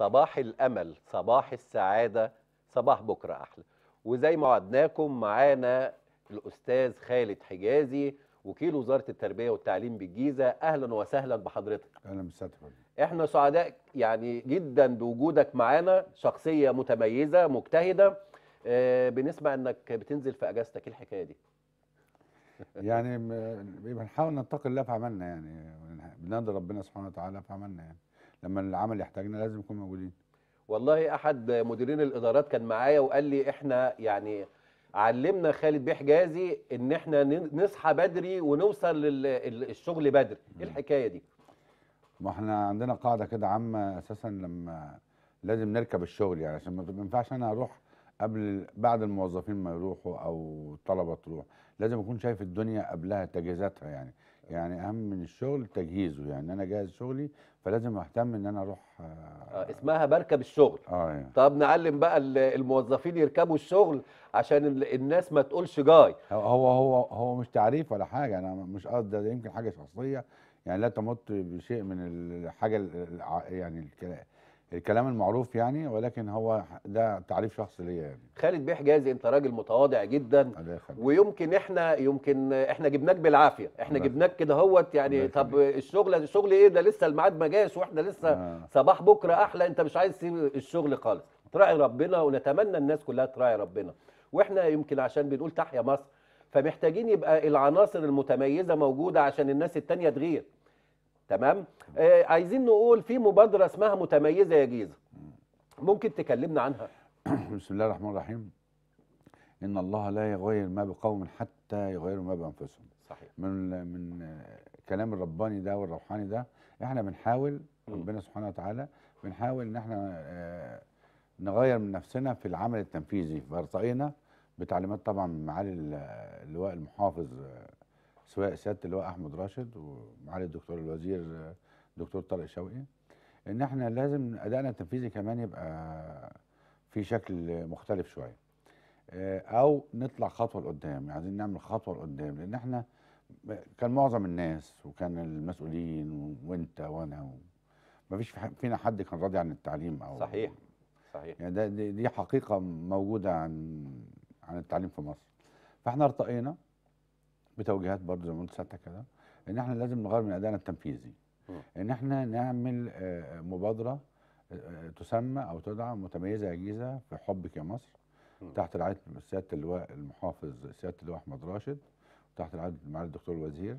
صباح الأمل صباح السعادة صباح بكرة أحلى وزي ما وعدناكم معانا الأستاذ خالد حجازي وكيل وزارة التربية والتعليم بالجيزة أهلا وسهلا بحضرتك أهلا بسعادتك احنا سعداء يعني جدا بوجودك معانا شخصية متميزة مجتهدة آه، بنسمع انك بتنزل في اجازتك ايه الحكايه دي يعني بنحاول ننتقل اللي في عملنا يعني بنادي ربنا سبحانه وتعالى في عملنا يعني لما العمل يحتاجنا لازم نكون موجودين والله احد مديرين الادارات كان معايا وقال لي احنا يعني علمنا خالد بيه حجازي ان احنا نصحى بدري ونوصل للشغل بدري ايه الحكايه دي ما احنا عندنا قاعده كده عامه اساسا لما لازم نركب الشغل يعني عشان ما ينفعش انا اروح قبل بعد الموظفين ما يروحوا او الطلبه تروح لازم اكون شايف الدنيا قبلها تجهيزاتها يعني يعني اهم من الشغل تجهيزه يعني انا جاهز شغلي فلازم اهتم ان انا اروح آه اسمها بركب الشغل اه يعني. طب نعلم بقى الموظفين يركبوا الشغل عشان الناس ما تقولش جاي هو هو هو مش تعريف ولا حاجه انا مش قصدي ده يمكن حاجه شخصيه يعني لا تمت بشيء من الحاجه يعني الكلام الكلام المعروف يعني ولكن هو ده تعريف شخصي ليا يعني خالد بيحجازي انت راجل متواضع جدا ويمكن احنا يمكن احنا جبناك بالعافيه احنا جبناك كده هوت يعني طب الشغل الشغل ايه ده لسه الميعاد ما جاش واحنا لسه آه. صباح بكره احلى انت مش عايز تسيب الشغل خالص تراعي ربنا ونتمنى الناس كلها تراعي ربنا واحنا يمكن عشان بنقول تحيا مصر فمحتاجين يبقى العناصر المتميزه موجوده عشان الناس التانيه تغير تمام آه عايزين نقول في مبادره اسمها متميزه يا جيزه ممكن تكلمنا عنها بسم الله الرحمن الرحيم ان الله لا يغير ما بقوم حتى يغيروا ما بانفسهم صحيح من من الكلام الرباني ده والروحاني ده احنا بنحاول ربنا سبحانه وتعالى بنحاول ان احنا آه نغير من نفسنا في العمل التنفيذي فارتقينا بتعليمات طبعا من معالي اللواء المحافظ آه، سواء سياده اللواء احمد راشد ومعالي الدكتور الوزير دكتور طارق شوقي ان احنا لازم ادائنا التنفيذي كمان يبقى في شكل مختلف شويه آه، او نطلع خطوه لقدام عايزين نعمل خطوه لقدام لان احنا كان معظم الناس وكان المسؤولين وانت وانا ما فيش فينا حد كان راضي عن التعليم او صحيح صحيح يعني ده دي حقيقه موجوده عن عن التعليم في مصر فاحنا ارتقينا بتوجيهات برضه زي ما قلت سيادتك كده ان احنا لازم نغير من ادائنا التنفيذي ان احنا نعمل آه، مبادره آه، آه، تسمى او تدعى متميزه جيزة في حبك يا مصر تحت رعايه سياده اللواء المحافظ سياده اللواء احمد راشد تحت رعايه معالي الدكتور الوزير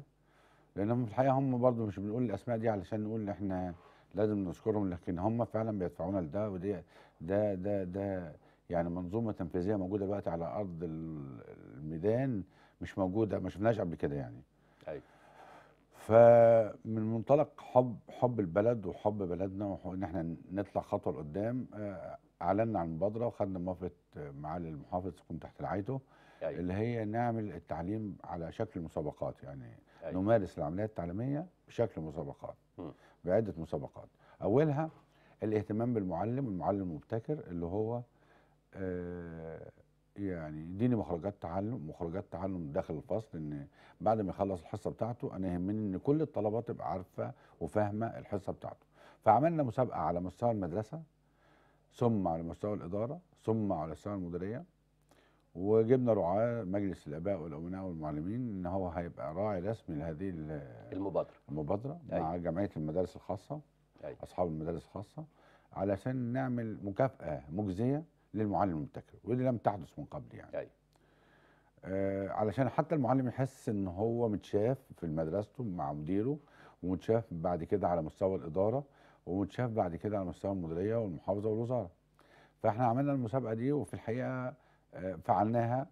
لان في الحقيقه هم برضه مش بنقول الاسماء دي علشان نقول ان احنا لازم نشكرهم لكن هم فعلا بيدفعونا لده ودي ده ده ده يعني منظومه تنفيذيه موجوده دلوقتي على ارض الميدان مش موجوده ما شفناهاش قبل كده يعني ايوه فمن منطلق حب حب البلد وحب بلدنا وان احنا نطلع خطوه لقدام آه، اعلنا عن المبادره وخدنا موافقه معالي المحافظ تكون تحت رعايته أيوة. اللي هي نعمل التعليم على شكل مسابقات يعني أيوة. نمارس العمليه التعليميه بشكل مسابقات م. بعده مسابقات اولها الاهتمام بالمعلم المعلم المبتكر اللي هو آه يعني يديني مخرجات تعلم مخرجات تعلم داخل الفصل ان بعد ما يخلص الحصه بتاعته انا يهمني ان كل الطلبه تبقى عارفه وفاهمه الحصه بتاعته فعملنا مسابقه على مستوى المدرسه ثم على مستوى الاداره ثم على مستوى المديريه وجبنا رعاه مجلس الاباء والامناء والمعلمين ان هو هيبقى راعي رسمي لهذه المبادره المبادره أيوة. مع جمعيه المدارس الخاصه أي. أيوة. اصحاب المدارس الخاصه علشان نعمل مكافاه مجزيه للمعلم المبتكر ودي لم تحدث من قبل يعني أي. أيوة. آه علشان حتى المعلم يحس ان هو متشاف في مدرسته مع مديره ومتشاف بعد كده على مستوى الاداره ومتشاف بعد كده على مستوى المديريه والمحافظه والوزاره فاحنا عملنا المسابقه دي وفي الحقيقه آه فعلناها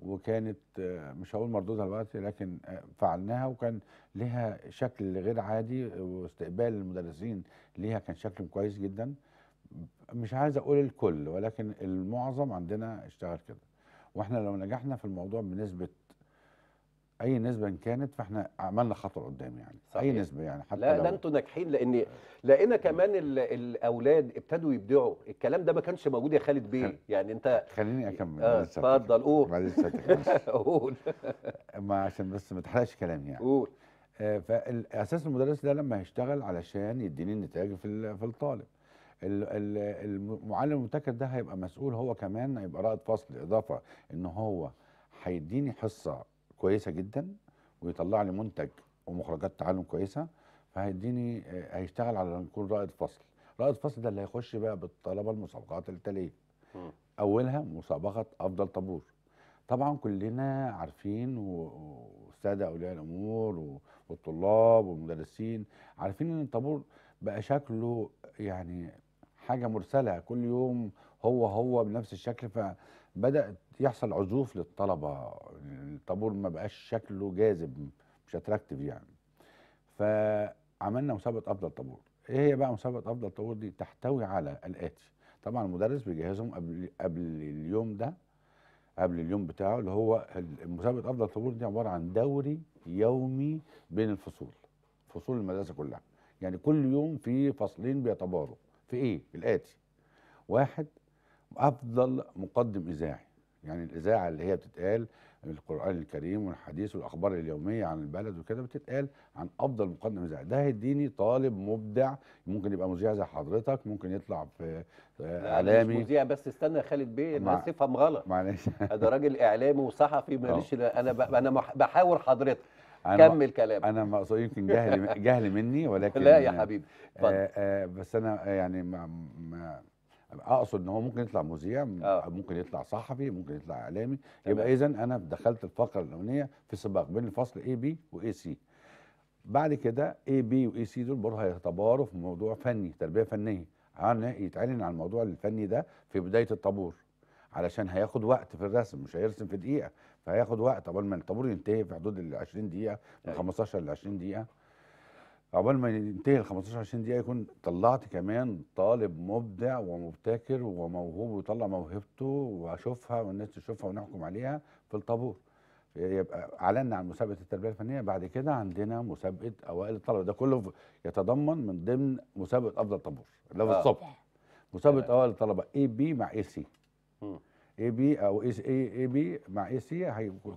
وكانت آه مش هقول مردودها الوقت لكن آه، فعلناها وكان لها شكل غير عادي واستقبال المدرسين ليها كان شكل كويس جدا مش عايز اقول الكل ولكن المعظم عندنا اشتغل كده واحنا لو نجحنا في الموضوع بنسبه اي نسبه إن كانت فاحنا عملنا خطوه قدام يعني صحيح. اي نسبه يعني حتى لا ده انتوا ناجحين لان لقينا كمان الاولاد ابتدوا يبدعوا الكلام ده ما كانش موجود يا خالد بيه خل... يعني انت خليني اكمل آه، اتفضل آه قول بعد قول ما عشان بس ما تحرقش كلامي يعني قول آه، فاساس المدرس ده لما هيشتغل علشان يديني النتائج في في الطالب المعلم المبتكر ده هيبقى مسؤول هو كمان هيبقى رائد فصل اضافه ان هو هيديني حصه كويسه جدا ويطلع لي منتج ومخرجات تعلم كويسه فهيديني آه، هيشتغل على يكون رائد فصل رائد فصل ده اللي هيخش بقى بالطلبه المسابقات التاليه اولها مسابقه افضل طابور طبعا كلنا عارفين والساده اولياء الامور والطلاب والمدرسين عارفين ان الطابور بقى شكله يعني حاجه مرسله كل يوم هو هو بنفس الشكل فبدا يحصل عزوف للطلبه الطابور ما بقاش شكله جاذب مش اتراكتيف يعني فعملنا مسابقه افضل طابور ايه هي بقى مسابقه افضل طابور دي تحتوي على الاتي طبعا المدرس بيجهزهم قبل قبل اليوم ده قبل اليوم بتاعه اللي هو مسابقه افضل طابور دي عباره عن دوري يومي بين الفصول فصول المدرسه كلها يعني كل يوم في فصلين بيتباروا في ايه؟ الاتي واحد افضل مقدم اذاعي يعني الاذاعه اللي هي بتتقال القران الكريم والحديث والاخبار اليوميه عن البلد وكده بتتقال عن افضل مقدم اذاعي ده هيديني طالب مبدع ممكن يبقى مذيع زي حضرتك ممكن يطلع في آه، اعلامي مش مذيع بس استنى خالد بيه مع... الناس تفهم غلط معلش هذا راجل اعلامي وصحفي معلش انا انا بحاور حضرتك أنا كمل كلامك انا ما يمكن جهل جهل مني ولكن لا يا حبيبي آآ آه، آآ آه، بس انا يعني ما ما اقصد ان هو ممكن يطلع مذيع آه. ممكن يطلع صحفي ممكن يطلع اعلامي يبقى اذا انا دخلت الفقره الاولانيه في سباق بين الفصل اي بي واي سي بعد كده اي بي واي سي دول برضه هيتباروا في موضوع فني تربيه فنيه يتعلن عن الموضوع الفني ده في بدايه الطابور علشان هياخد وقت في الرسم مش هيرسم في دقيقه فهياخد وقت قبل ما الطابور ينتهي في حدود ال 20 دقيقه من 15 أيوه. ل 20 دقيقه قبل ما ينتهي ال 15 20 دقيقه يكون طلعت كمان طالب مبدع ومبتكر وموهوب ويطلع موهبته واشوفها والناس تشوفها ونحكم عليها في الطابور يبقى اعلنا عن مسابقه التربيه الفنيه بعد كده عندنا مسابقه اوائل الطلبه ده كله يتضمن من ضمن مسابقه افضل طابور اللي هو آه. الصبح مسابقه اوائل الطلبه اي بي مع اي سي اي بي او اي اي بي مع اي سي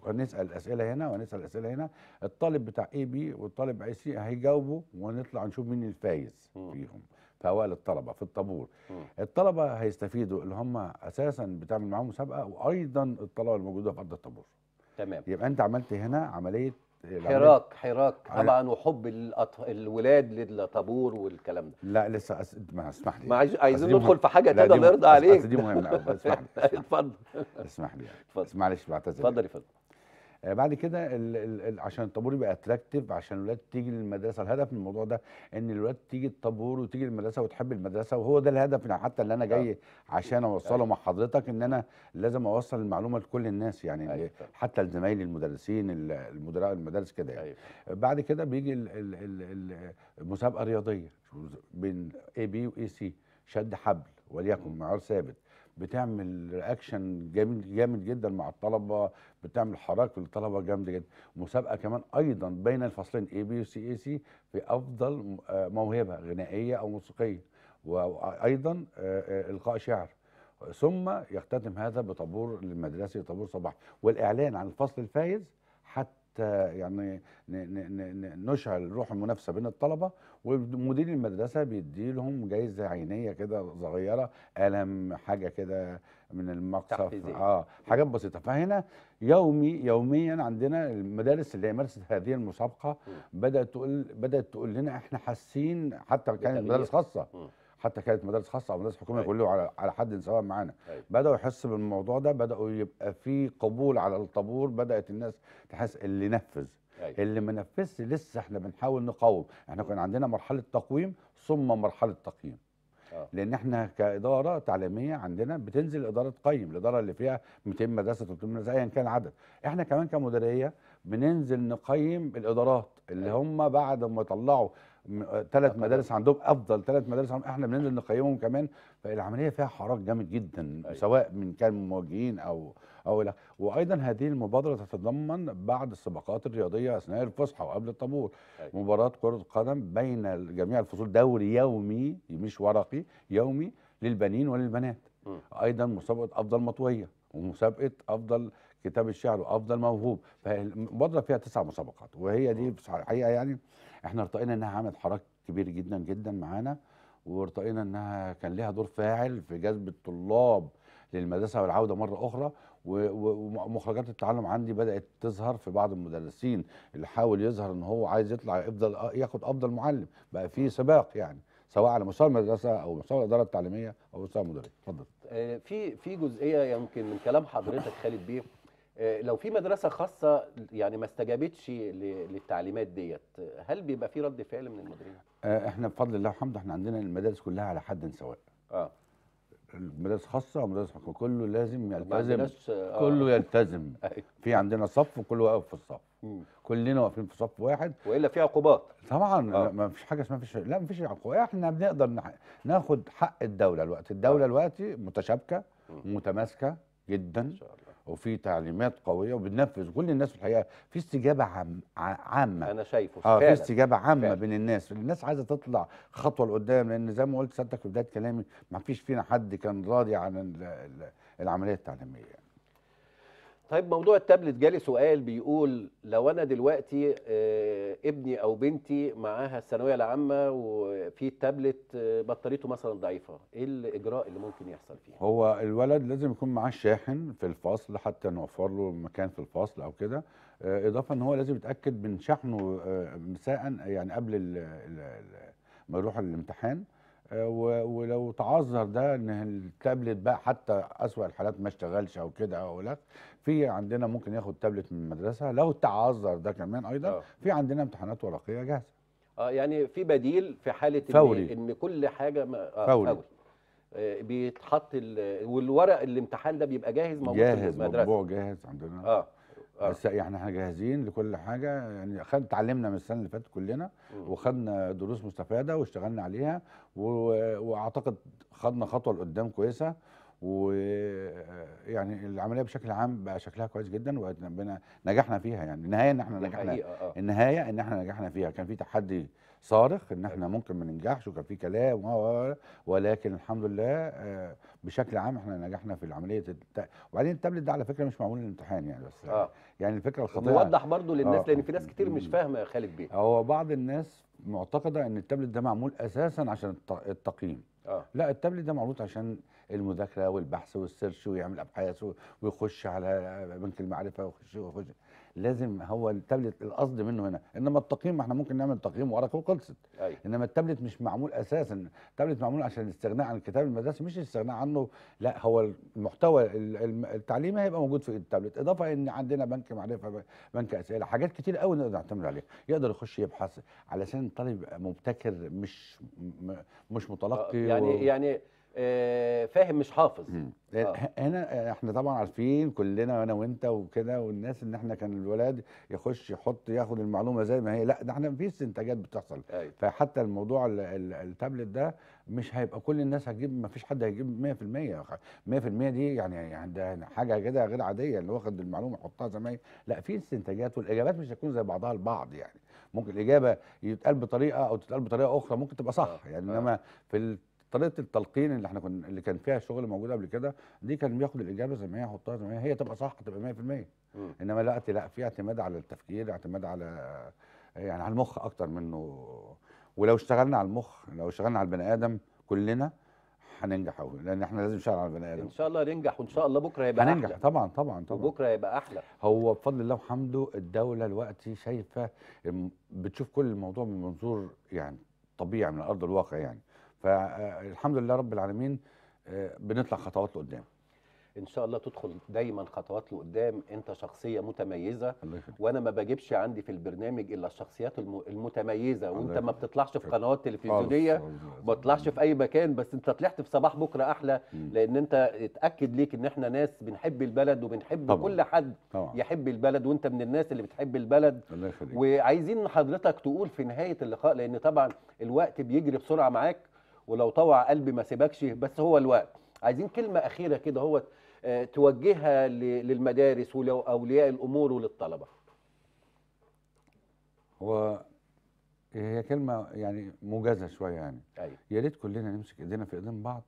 هنسال اسئله هنا وهنسال اسئله هنا الطالب بتاع اي بي والطالب اي سي هيجاوبوا ونطلع نشوف مين الفايز فيهم في اوائل الطلبه في الطابور الطلبه هيستفيدوا اللي هم اساسا بتعمل معاهم مسابقه وايضا الطلبه الموجوده في ارض الطابور تمام يبقى انت عملت هنا عمليه حراك حراك طبعا وحب الولاد للطابور والكلام ده لا لسه أس... ما اسمح لي ما عايز... عايزين ندخل في حاجه كده نرضى عليك دي مهمه اسمح لي اتفضل اسمح لي يعني. اتفضل معلش بعتذر اتفضل يا فندم آه، بعد كده عشان الطابور يبقى اتراكتيف عشان الولاد تيجي للمدرسه الهدف من الموضوع ده ان الولاد تيجي الطابور وتيجي المدرسه وتحب المدرسه وهو ده الهدف حتى اللي انا آه. جاي عشان اوصله أيوة. مع حضرتك ان انا لازم اوصل المعلومه لكل الناس يعني أيوة. حتى لزمايلي المدرسين المدراء المدارس كده يعني. أيوة. بعد كده بيجي المسابقه الرياضيه بين اي بي واي سي شد حبل وليكن معيار ثابت بتعمل رياكشن جامد جامد جدا مع الطلبه بتعمل حراك للطلبه جامد جدا مسابقه كمان ايضا بين الفصلين اي بي وسي اي سي في افضل آه، موهبه غنائيه او موسيقيه وايضا آه، آه، القاء شعر ثم يختتم هذا بطابور للمدرسه طابور صباح والاعلان عن الفصل الفايز حتى يعني نشعل روح المنافسه بين الطلبه ومدير المدرسه بيدي لهم جايزه عينيه كده صغيره قلم حاجه كده من المقصف اه حاجات بسيطه فهنا يومي يوميا عندنا المدارس اللي مارست هذه المسابقه بدات تقول بدات تقول لنا احنا حاسين حتى كانت مدارس خاصه م. حتى كانت مدارس خاصه او مدارس حكوميه أيوة. كله على على حد سواء معانا أيوة. بداوا يحسوا بالموضوع ده بداوا يبقى في قبول على الطابور بدات الناس تحس اللي نفذ أيوة. اللي ما نفذش لسه احنا بنحاول نقاوم احنا كان عندنا مرحله تقويم ثم مرحله تقييم آه. لان احنا كاداره تعليميه عندنا بتنزل اداره تقيم الاداره اللي فيها 200 مدرسه 300 مدرسه ايا كان عدد احنا كمان كمديريه بننزل نقيم الادارات اللي أيوة. هم بعد ما يطلعوا ثلاث آه، مدارس عندهم افضل ثلاث مدارس عندهم احنا بننزل نقيمهم كمان فالعمليه فيها حراك جامد جدا أيوة. سواء من كان موجهين او او لا وايضا هذه المبادره تتضمن بعد السباقات الرياضيه اثناء الفسحه وقبل الطابور أيوة. مباراه كره قدم بين جميع الفصول دوري يومي مش ورقي يومي للبنين وللبنات م. ايضا مسابقه افضل مطويه ومسابقه افضل كتاب الشعر وافضل موهوب فالمبادره فيها تسع مسابقات وهي دي الحقيقه يعني احنا ارتقينا انها عملت حراك كبير جدا جدا معانا وارتقينا انها كان لها دور فاعل في جذب الطلاب للمدرسه والعوده مره اخرى ومخرجات التعلم عندي بدات تظهر في بعض المدرسين اللي حاول يظهر ان هو عايز يطلع يفضل ياخد افضل معلم بقى في سباق يعني سواء على مستوى المدرسه او مستوى الاداره التعليميه او مستوى المدرسه اتفضل آه، في في جزئيه يمكن من كلام حضرتك خالد بيه آه، لو في مدرسه خاصه يعني ما استجابتش للتعليمات ديت هل بيبقى في رد فعل من المدرسة؟ آه، احنا بفضل الله والحمد احنا عندنا المدارس كلها على حد سواء اه المدارس خاصه ومدارس حكومه كله لازم يلتزم آه. كله يلتزم أيوة. في عندنا صف وكله واقف في الصف كلنا واقفين في صف واحد والا في عقوبات طبعا آه. ما فيش حاجه اسمها فيش لا ما فيش عقوبات احنا بنقدر ناخد حق الدوله الوقت الدوله آه. الوقت متشابكه متماسكه جدا ان شاء الله وفي تعليمات قويه وبننفذ كل الناس في الحقيقه في استجابه عام عامه انا شايفه اه في استجابه عامه فعلا. بين الناس الناس عايزه تطلع خطوه لقدام لان زي ما قلت سيادتك في بدايه كلامي ما فيش فينا حد كان راضي عن العمليه التعليميه طيب موضوع التابلت جالي سؤال بيقول لو انا دلوقتي آه، ابني او بنتي معاها الثانويه العامه وفي التابلت آه، بطاريته مثلا ضعيفه ايه الاجراء اللي ممكن يحصل فيه هو الولد لازم يكون معاه شاحن في الفصل حتى نوفر له مكان في الفصل او كده آه، اضافه ان هو لازم يتاكد من شحنه مساء يعني قبل ما يروح الامتحان ولو تعذر ده ان التابلت بقى حتى اسوأ الحالات ما اشتغلش او كده او لا في عندنا ممكن ياخد تابلت من المدرسه لو التعذر ده كمان ايضا أوه. في عندنا امتحانات ورقيه جاهزه اه يعني في بديل في حاله فوري. ان, إن كل حاجه ما آه فوري, فوري. آه، بيتحط والورق الامتحان ده بيبقى جاهز موجود جاهز في المدرسه جاهز جاهز عندنا اه, آه. بس آه. يعني احنا جاهزين لكل حاجه يعني خد اتعلمنا من السنه اللي فاتت كلنا وخدنا دروس مستفاده واشتغلنا عليها واعتقد خدنا خطوه لقدام كويسه ويعني العمليه بشكل عام بقى شكلها كويس جدا نجحنا فيها يعني النهايه ان احنا نجحنا آه. النهايه ان احنا نجحنا فيها كان في تحدي صارخ ان احنا أيوه. ممكن ما ننجحش وكان في كلام ولكن الحمد لله آه، بشكل عام احنا نجحنا في العمليه الت... وبعدين التابلت ده على فكره مش معمول للامتحان يعني بس آه. يعني الفكره الخطيره نوضح برضو للناس آه. لان في ناس كتير مش فاهمه يا خالد بيه هو بعض الناس معتقده ان التابلت ده معمول اساسا عشان التقييم آه. لا التابلت ده معمول عشان المذاكره والبحث والسيرش ويعمل ابحاث ويخش على بنك المعرفه ويخش ويخش لازم هو التابلت القصد منه هنا انما التقييم ما احنا ممكن نعمل تقييم ورقه وخلصت أيوة. انما التابلت مش معمول اساسا التابلت معمول عشان الاستغناء عن الكتاب المدرسي مش الاستغناء عنه لا هو المحتوى التعليمي هيبقى موجود في التابلت اضافه ان عندنا بنك معرفه بنك اسئله حاجات كتير قوي نقدر نعتمد عليها يقدر يخش يبحث علشان الطالب مبتكر مش مش متلقي آه، يعني و... يعني آه، فاهم مش حافظ آه. هنا آه، احنا طبعا عارفين كلنا انا وانت وكده والناس ان احنا كان الولاد يخش يحط ياخد المعلومه زي ما هي لا ده احنا في استنتاجات بتحصل أيوة. فحتى الموضوع التابلت ده مش هيبقى كل الناس هتجيب ما فيش حد هيجيب 100% 100% دي يعني،, يعني ده حاجه كده غير عاديه اللي واخد المعلومه يحطها زي ما هي لا في استنتاجات والاجابات مش هتكون زي بعضها البعض يعني ممكن الاجابه يتقال بطريقه او تتقال بطريقه اخرى ممكن تبقى صح آه. يعني انما في طريقه التلقين اللي احنا كنا اللي كان فيها شغل موجود قبل كده دي كان بياخد الاجابه زي ما هي يحطها زي ما هي هي تبقى صح تبقى 100% انما لا لا في اعتماد على التفكير اعتماد على يعني على المخ اكتر منه ولو اشتغلنا على المخ لو اشتغلنا على البني ادم كلنا هننجح قوي لان احنا لازم نشتغل على البني ادم ان شاء الله ننجح وان شاء الله بكره هيبقى هننجح احلى طبعا طبعا طبعا بكره هيبقى احلى هو بفضل الله وحمده الدوله دلوقتي شايفه بتشوف كل الموضوع من منظور يعني طبيعي من ارض الواقع يعني فالحمد لله رب العالمين آه، بنطلع خطوات لقدام ان شاء الله تدخل دايما خطوات لقدام انت شخصيه متميزه وانا ما بجيبش عندي في البرنامج الا الشخصيات المتميزه وانت ما بتطلعش في قنوات تلفزيونيه ما بتطلعش في اي مكان بس انت طلعت في صباح بكره احلى لان انت اتاكد ليك ان احنا ناس بنحب البلد وبنحب طبعا. كل حد طبعا. يحب البلد وانت من الناس اللي بتحب البلد وعايزين حضرتك تقول في نهايه اللقاء لان طبعا الوقت بيجري بسرعه معاك ولو طوع قلبي ما سيبكش بس هو الوقت عايزين كلمه اخيره كده هو آه، توجهها للمدارس ولأولياء الامور وللطلبه هو هي كلمه يعني موجزه شويه يعني أيوة. يا ريت كلنا نمسك ايدينا في ايدين بعض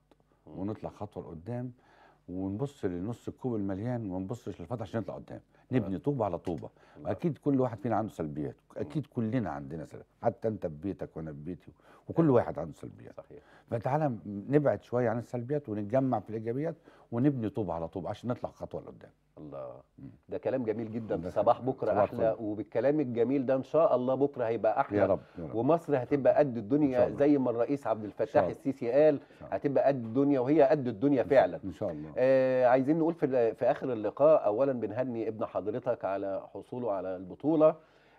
ونطلع خطوه لقدام ونبص لنص الكوب المليان وما نبصش للفتح عشان نطلع قدام آه. نبني طوبه على طوبه آه. اكيد كل واحد فينا عنده سلبيات اكيد كلنا عندنا سلبيات حتى انت ببيتك وانا ببيتي وكل آه. واحد عنده سلبيات صحيح فتعالى نبعد شويه عن السلبيات ونتجمع في الايجابيات ونبني طوبه على طوبه عشان نطلع خطوه لقدام الله ده كلام جميل جدا صباح بكره صباح احلى طيب. وبالكلام الجميل ده ان شاء الله بكره هيبقى احلى يا رب. يا رب. ومصر هتبقى قد الدنيا زي ما الرئيس عبد الفتاح السيسي قال هتبقى قد الدنيا وهي قد الدنيا فعلا ان شاء الله آه عايزين نقول في في اخر اللقاء اولا بنهني ابن حضرتك على حصوله على البطوله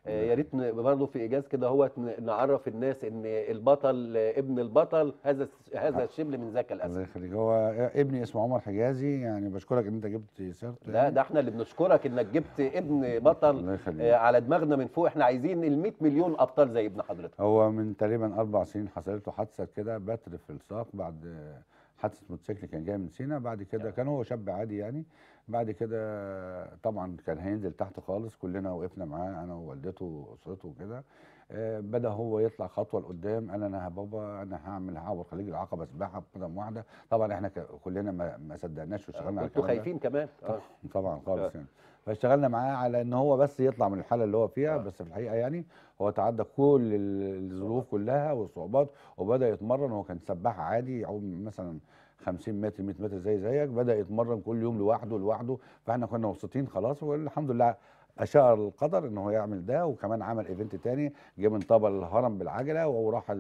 آه، يا ريت برضه في ايجاز كده هو نعرف الناس ان البطل ابن البطل هذا هذا الشبل من ذاك الاسد الله يخليك هو ابني اسمه عمر حجازي يعني بشكرك ان انت جبت سيرته لا يعني. ده احنا اللي بنشكرك انك جبت ابن بطل آه، على دماغنا من فوق احنا عايزين ال 100 مليون ابطال زي ابن حضرتك هو من تقريبا اربع سنين حصلت له حادثه كده بتر في الساق بعد آه، حادثه موتوسيكل كان جاي من سينا بعد كده يعني. كان هو شاب عادي يعني بعد كده طبعا كان هينزل تحت خالص كلنا وقفنا معاه انا ووالدته واسرته وكده آه، بدا هو يطلع خطوه لقدام قال انا بابا انا هعمل هعور خليج العقبه سباحه بقدم واحده طبعا احنا كلنا ما, صدقناش واشتغلنا على كنتوا خايفين كمان آه. طبعا خالص آه. يعني فاشتغلنا معاه على ان هو بس يطلع من الحاله اللي هو فيها بس في الحقيقه يعني هو تعدى كل الظروف كلها والصعوبات وبدا يتمرن هو كان سباح عادي يعوم مثلا 50 متر 100 متر زي زيك بدا يتمرن كل يوم لوحده لوحده فاحنا كنا مبسوطين خلاص والحمد لله اشاء القدر ان هو يعمل ده وكمان عمل ايفنت تاني جه من طبل الهرم بالعجله وراح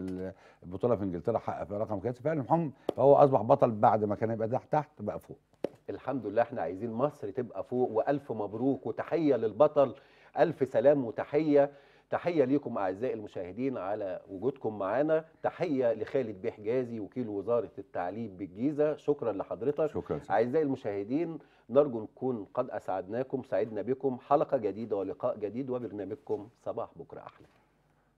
البطوله في انجلترا حقق في رقم قياسي فعلا فهو اصبح بطل بعد ما كان يبقى تحت تحت بقى فوق الحمد لله احنا عايزين مصر تبقى فوق والف مبروك وتحيه للبطل الف سلام وتحيه تحية ليكم أعزائي المشاهدين على وجودكم معنا تحية لخالد بيه حجازي وكيل وزارة التعليم بالجيزة شكرا لحضرتك شكرا سيدي. أعزائي المشاهدين نرجو نكون قد أسعدناكم سعدنا بكم حلقة جديدة ولقاء جديد وبرنامجكم صباح بكرة أحلى